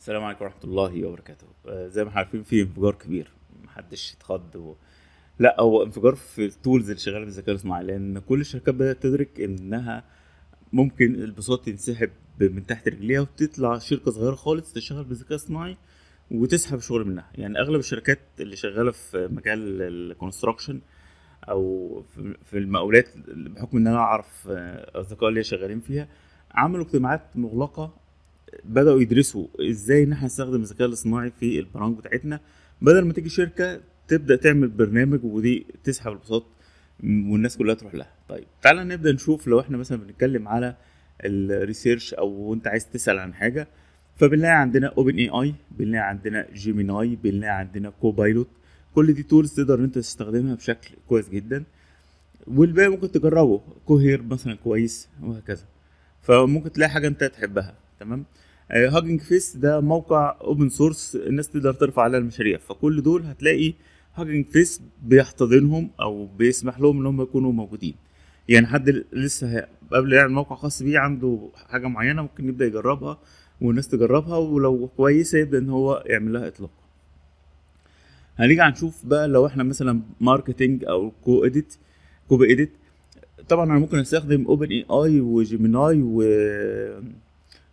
السلام عليكم ورحمه الله وبركاته آه، زي ما احنا عارفين في انفجار كبير محدش اتخض و... لا هو انفجار في التولز اللي شغاله بالذكاء الاصطناعي لان كل الشركات بدات تدرك انها ممكن البساط تنسحب من تحت رجليها وتطلع شركه صغيره خالص تشتغل بالذكاء الاصطناعي وتسحب شغل منها يعني اغلب الشركات اللي شغاله في مجال الكونستراكشن او في المقاولات بحكم ان انا اعرف آه، اصدقاء ليا شغالين فيها عملوا اجتماعات مغلقه بداوا يدرسوا ازاي ان احنا نستخدم الذكاء الاصطناعي في البرامج بتاعتنا بدل ما تيجي شركه تبدا تعمل برنامج ودي تسحب البساط والناس كلها تروح لها طيب تعالى نبدا نشوف لو احنا مثلا بنتكلم على الريسيرش او انت عايز تسال عن حاجه فبنلاقي عندنا اوبن اي اي بنلاقي عندنا جيميناي بنلاقي عندنا كوبايلوت كل دي تولز تقدر انت تستخدمها بشكل كويس جدا والباقي ممكن تجربه كوهير مثلا كويس وهكذا فممكن تلاقي حاجه انت تحبها تمام هاجنج آه، فيس ده موقع اوبن سورس الناس تقدر ترفع عليه المشاريع فكل دول هتلاقي هاجنج فيس بيحتضنهم او بيسمح لهم ان هم يكونوا موجودين يعني حد لسه قبل يعمل يعني موقع خاص بيه عنده حاجه معينه ممكن يبدا يجربها والناس تجربها ولو كويسه يبدا ان هو يعمل لها اطلاق هنيجي هنشوف بقى لو احنا مثلا ماركتنج او كو اديت كوبي اديت طبعا انا ممكن استخدم اوبن اي اي وجيميناي و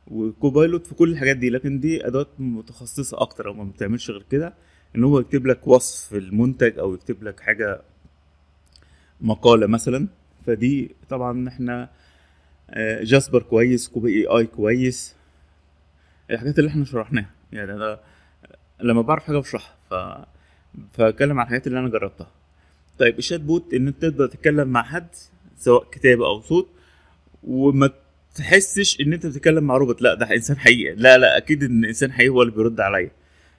وكوبايلوت في كل الحاجات دي لكن دي ادوات متخصصه اكتر او ما بتعملش غير كده ان هو يكتب لك وصف المنتج او يكتب لك حاجه مقاله مثلا فدي طبعا احنا آه، جاسبر كويس كوبي اي اي كويس الحاجات اللي احنا شرحناها يعني انا لما بعرف حاجه بشرحها ف فاتكلم عن الحاجات اللي انا جربتها طيب الشات بوت ان انت تقدر تتكلم مع حد سواء كتابه او صوت وما تحسش ان انت بتتكلم مع روبوت لا ده انسان حقيقي لا لا اكيد ان انسان حقيقي هو اللي بيرد عليا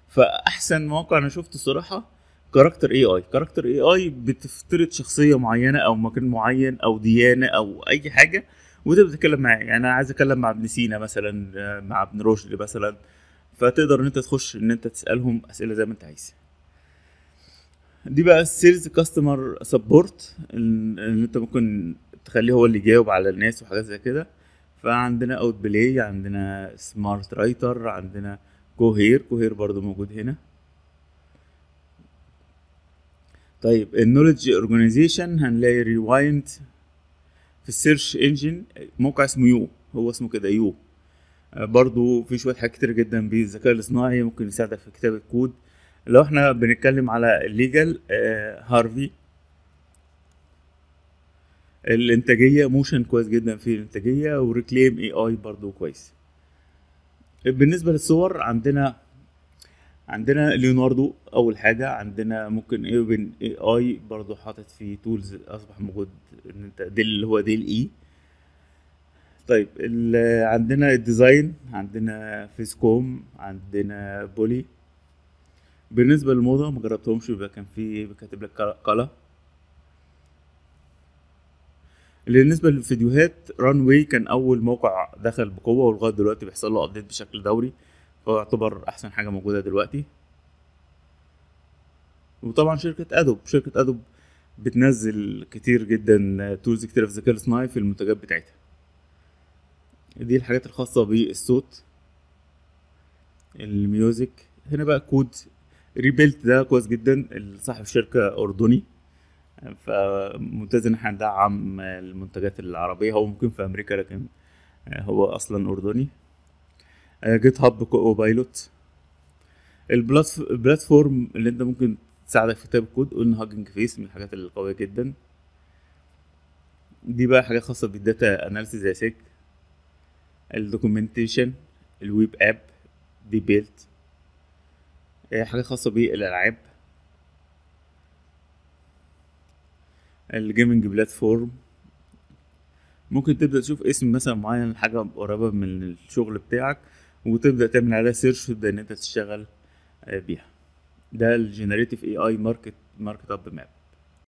فاحسن موقع انا شفته الصراحه كاركتر اي اي كاركتر اي اي بتفترض شخصيه معينه او مكان معين او ديانه او اي حاجه وانت بتتكلم معاه يعني انا عايز اتكلم مع ابن سينا مثلا مع ابن رشد مثلا فتقدر ان انت تخش ان انت تسالهم اسئله زي ما انت عايز دي بقى السيلز كاستمر سبورت ان انت ممكن تخليه هو اللي يجاوب على الناس وحاجات زي كده فعندنا اوت بلاي عندنا سمارت رايتر عندنا كوهير كوهير برضو موجود هنا طيب النولج اورجانيزيشن هنلاقي ريوايند في السيرش انجن موقع اسمه يو هو اسمه كده يو برضو في شويه حاجات كتير جدا بالذكاء الاصطناعي ممكن يساعدك في كتابه كود لو احنا بنتكلم على الليجل آه، هارفي الانتاجيه موشن كويس جدا في الانتاجيه وريكليم اي اي برضو كويس بالنسبه للصور عندنا عندنا ليوناردو اول حاجه عندنا ممكن ايوبن اي اي برضو حاطط فيه تولز اصبح موجود ان انت دي اللي هو ديل اي e. طيب عندنا الديزاين عندنا فيسكوم عندنا بولي بالنسبه للموضه مجربتهمش يبقى كان في كاتب لك كلا اللي بالنسبه للفيديوهات ران واي كان اول موقع دخل بقوه ولغايه دلوقتي بيحصل له ابديت بشكل دوري فهو يعتبر احسن حاجه موجوده دلوقتي وطبعا شركه ادوب شركه ادوب بتنزل كتير جدا تولز كتير في الذكاء الاصطناعي في المنتجات بتاعتها دي الحاجات الخاصه بالصوت الميوزك هنا بقى كود ريبيلت ده كويس جدا صاحب شركه اردني فممتاز ان احنا ندعم المنتجات العربيه هو ممكن في امريكا لكن آه، هو اصلا اردني آه، جيت هاب وبايلوت البلاتفورم اللي انت ممكن تساعدك في كتاب الكود قلنا هاجنج فيس من الحاجات القويه جدا دي بقى حاجه خاصه بالداتا اناليسيز زي سيك الدوكيومنتيشن الويب اب دي بيلت آه، حاجه خاصه بالالعاب الجيمنج بلاتفورم ممكن تبدا تشوف اسم مثلا معين حاجه قريبه من الشغل بتاعك وتبدا تعمل عليها سيرش وتبدا ان انت تشتغل آه، بيها ده الجينيريتيف اي اي ماركت ماركت اب ماب